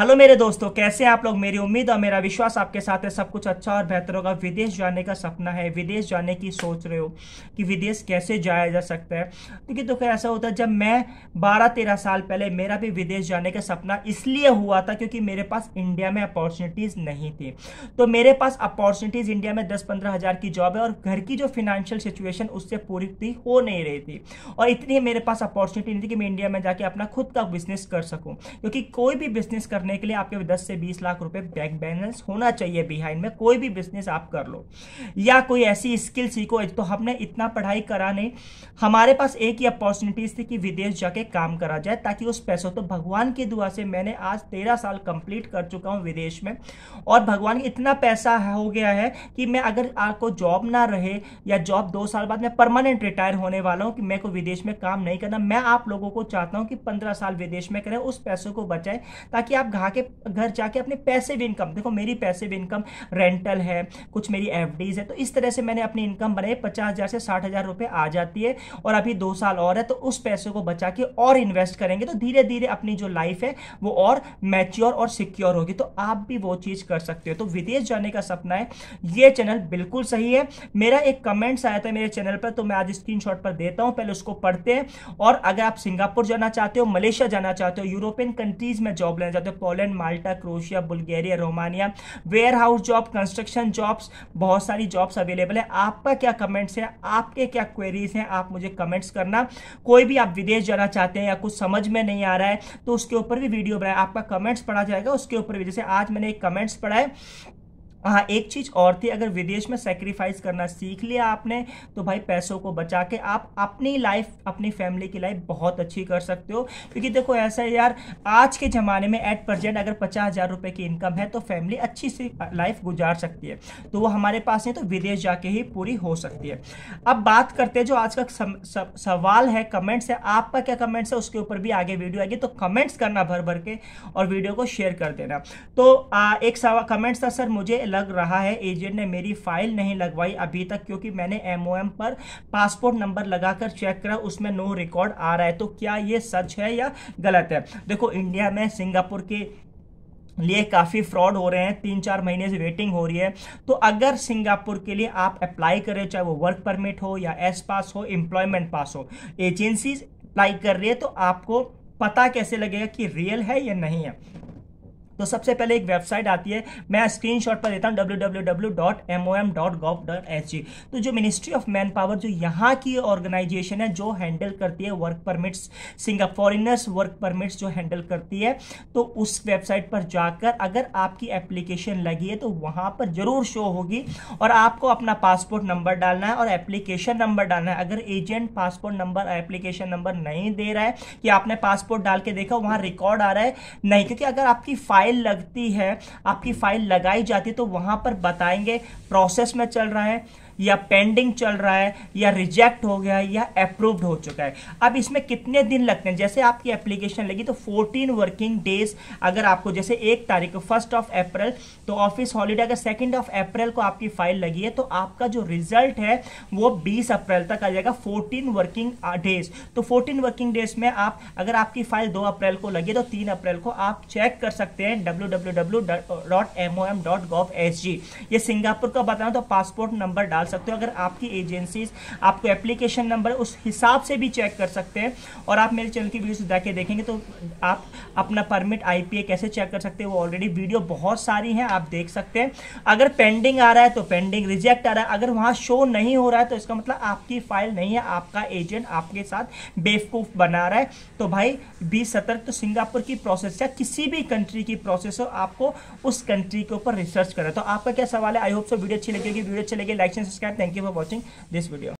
hello मेरे दोस्तों कैसे आप लोग मेरी उम्मीद और मेरा विश्वास आपके साथ है सब कुछ अच्छा और बेहतर होगा विदेश जाने का सपना है विदेश जाने की सोच रहे हो कि विदेश कैसे जाया जा सकता है क्योंकि तो ऐसा होता है जब मैं बारह तेरह साल पहले मेरा भी विदेश जाने का सपना इसलिए हुआ था क्योंकि मेरे पास इंडिया में अपॉर्चुनिटीज़ नहीं थी तो मेरे पास अपॉर्चुनिटीज़ इंडिया में दस पंद्रह हज़ार की जॉब है और घर की जो फिनेंशियल सिचुएशन उससे पूरी हो नहीं रही थी और इतनी मेरे पास अपॉर्चुनिटी नहीं थी कि मैं इंडिया में जाके अपना खुद का बिजनेस कर सकूँ क्योंकि कोई भी बिजनेस करने करने के लिए आपके दस से बीस लाख रुपए बैंक बैलेंस होना चाहिए बिहाइंड में कोई भी बिजनेस आप कर लो या कोई ऐसी स्किल सीखो तो हमने इतना पढ़ाई करा नहीं हमारे पास एक ही अपॉर्चुनिटीज थी कि विदेश जाके काम करा जाए ताकि उस पैसों तो भगवान की दुआ से मैंने आज तेरह साल कंप्लीट कर चुका हूँ विदेश में और भगवान इतना पैसा हो गया है कि मैं अगर आपको जॉब ना रहे या जॉब दो साल बाद मैं परमानेंट रिटायर होने वाला हूँ कि मेरे को विदेश में काम नहीं करना मैं आप लोगों को चाहता हूँ कि पंद्रह साल विदेश में करें उस पैसों को बचाएं ताकि आप घर के घर जाके अपने भी इनकम देखो मेरी भी इनकम रेंटल है कुछ मेरी एफ है तो इस तरह से मैंने अपनी इनकम बनाई पचास हज़ार से साठ हज़ार रुपये आ जाती है और अभी दो साल और है तो उस पैसे को बचा के और इन्वेस्ट करेंगे तो धीरे धीरे अपनी जो लाइफ है वो और मैच्योर और सिक्योर होगी तो आप भी वो चीज़ कर सकते हो तो विदेश जाने का सपना है ये चैनल बिल्कुल सही है मेरा एक कमेंट्स आया था मेरे चैनल पर तो मैं आज स्क्रीन पर देता हूँ पहले उसको पढ़ते हैं और अगर आप सिंगापुर जाना चाहते हो मलेशिया जाना चाहते हो यूरोपियन कंट्रीज में जॉब लेना चाहते हो Poland Malta Croatia Bulgaria Romania warehouse job construction jobs बहुत सारी जॉब्स अवेलेबल है आपका क्या कमेंट्स है आपके क्या क्वेरीज हैं आप मुझे कमेंट्स करना कोई भी आप विदेश जाना चाहते हैं या कुछ समझ में नहीं आ रहा है तो उसके ऊपर भी वीडियो बनाए आपका कमेंट्स पढ़ा जाएगा उसके ऊपर भी जैसे आज मैंने एक कमेंट्स पढ़ा है हाँ एक चीज़ और थी अगर विदेश में सेक्रीफाइस करना सीख लिया आपने तो भाई पैसों को बचा के आप अपनी लाइफ अपनी फैमिली की लाइफ बहुत अच्छी कर सकते हो क्योंकि देखो ऐसा है यार आज के ज़माने में एट प्रजेंट अगर पचास हज़ार रुपये की इनकम है तो फैमिली अच्छी सी लाइफ गुजार सकती है तो वो हमारे पास नहीं तो विदेश जाके ही पूरी हो सकती है अब बात करते हैं जो आज का सवाल है कमेंट्स है आपका क्या कमेंट्स है उसके ऊपर भी आगे वीडियो आएगी तो कमेंट्स करना भर भर के और वीडियो को शेयर कर देना तो एक कमेंट्स था सर मुझे लग रहा है एजेंट ने मेरी फाइल नहीं लगवाई अभी तक क्योंकि मैंने एमओएम पर पासपोर्ट नंबर लगाकर चेक करा उसमें नो रिकॉर्ड आ रहा है तो क्या ये सच है या गलत है देखो इंडिया में सिंगापुर के लिए काफ़ी फ्रॉड हो रहे हैं तीन चार महीने से वेटिंग हो रही है तो अगर सिंगापुर के लिए आप अप्लाई करें चाहे वो वर्क परमिट हो या एस पास हो एम्प्लॉयमेंट पास हो एजेंसीज अप्लाई कर रही है तो आपको पता कैसे लगेगा कि रियल है या नहीं है तो सबसे पहले एक वेबसाइट आती है मैं स्क्रीन शॉट पर देता हूँ डब्ल्यू तो जो मिनिस्ट्री ऑफ मैन पावर जो यहाँ की ऑर्गेनाइजेशन है जो हैंडल करती है वर्क परमिट्स सिंगा फॉरिनर्स वर्क परमिट्स जो हैंडल करती है तो उस वेबसाइट पर जाकर अगर आपकी एप्लीकेशन लगी है तो वहाँ पर जरूर शो होगी और आपको अपना पासपोर्ट नंबर डालना है और एप्लीकेशन नंबर डालना है अगर agent passport number application number नहीं दे रहा है कि आपने पासपोर्ट डाल के देखा वहाँ रिकॉर्ड आ रहा है नहीं क्योंकि अगर आपकी फाइल फाइल लगती है आपकी फाइल लगाई जाती है तो वहाँ पर बताएंगे प्रोसेस में चल रहा है या पेंडिंग चल रहा है या रिजेक्ट हो गया या अप्रूव्ड हो चुका है अब इसमें कितने दिन लगते हैं जैसे आपकी एप्लीकेशन लगी तो 14 वर्किंग डेज अगर आपको जैसे एक तारीख फर्स्ट ऑफ अप्रैल तो ऑफिस हॉलीडे अगर सेकेंड ऑफ अप्रैल को आपकी फाइल लगी है तो आपका जो रिजल्ट है वो बीस अप्रैल तक आ जाएगा फोर्टीन वर्किंग डेज तो फोर्टीन वर्किंग डेज में आप अगर आपकी फाइल दो अप्रैल को लगी तो तीन अप्रैल को आप चेक कर सकते हैं डब्ल्यू uh, ये सिंगापुर का बताऊँ तो पासपोर्ट नंबर डाल सकते हो अगर आपकी एजेंसीज आपको एप्लीकेशन नंबर उस हिसाब से भी चेक कर सकते हैं और आप मेरे चैनल की वीडियो जाके देखेंगे तो आप अपना परमिट आई कैसे चेक कर सकते हैं वो ऑलरेडी वीडियो बहुत सारी हैं आप देख सकते हैं अगर पेंडिंग आ रहा है तो पेंडिंग रिजेक्ट आ रहा है अगर वहाँ शो नहीं हो रहा है तो इसका मतलब आपकी फाइल नहीं है आपका एजेंट आपके साथ बेवकूफ़ बना रहा है तो भाई बी सतर्क तो सिंगापुर की प्रोसेस या किसी भी कंट्री की प्रोसेस हो आपको उस कंट्री के ऊपर रिसर्च करें तो आपका क्या सवाल है आई होप सो वीडियो अच्छी लगेगी वीडियो अच्छी लगेगी like subscribe thank you for watching this video